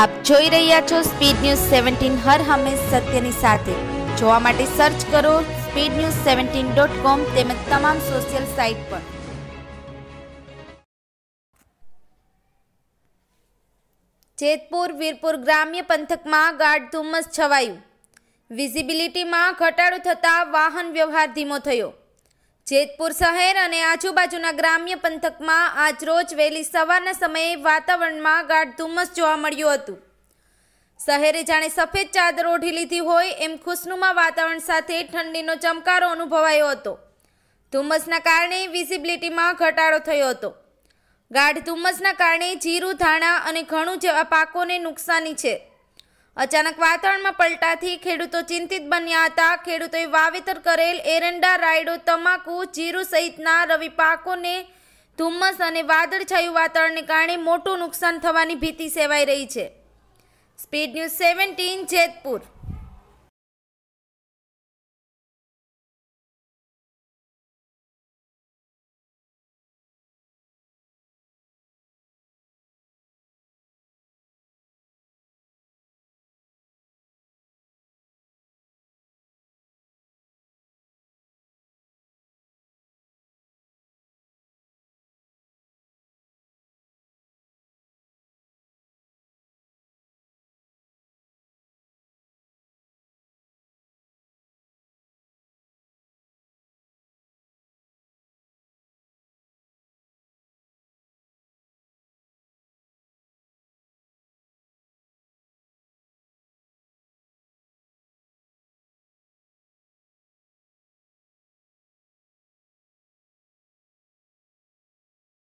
આપ જોઈ રહ્યા છો સ્પીડ ન્યૂઝ સેવન્ટીન હર હંમેશ સત્યની સાથે જોવા માટે સર્ચ કરો speed news seventeen dot com તેમજ તમામ સોશિયલ સાઇટ પર જેતપુર વીરપુર ગ્રામ્ય પંથકમાં ગાઢ ધુમ્મસ છવાયું વિઝિબિલિટીમાં ઘટાડો થતાં વાહન વ્યવહાર ધીમો થયો જેતપુર શહેર અને આજુબાજુના ગ્રામ્ય પંથકમાં આજરોજ વહેલી સવારના સમયે વાતાવરણમાં ગાઢ ધુમ્મસ જોવા મળ્યું હતું શહેરે જાણે સફેદ ચાદર ઓઢી લીધી હોય એમ ખુશનુમા વાતાવરણ સાથે ઠંડીનો ચમકારો અનુભવાયો હતો ધુમ્મસના કારણે વિઝિબિલિટીમાં ઘટાડો થયો હતો ગાઢ ધુમ્મસના કારણે જીરું ધાણા અને ઘણું જેવા પાકોને નુકસાની છે અચાનક વાતાવરણમાં પલટાથી ખેડૂતો ચિંતિત બન્યા હતા ખેડૂતોએ વાવેતર કરેલ એરંડા રાયડો તમાકુ જીરું સહિતના રવિ પાકોને ધુમ્મસ અને વાદળછાયું વાતાવરણને કારણે મોટું નુકસાન થવાની ભીતિ સેવાઈ રહી છે સ્પીડ ન્યૂઝ સેવન્ટીન જેતપુર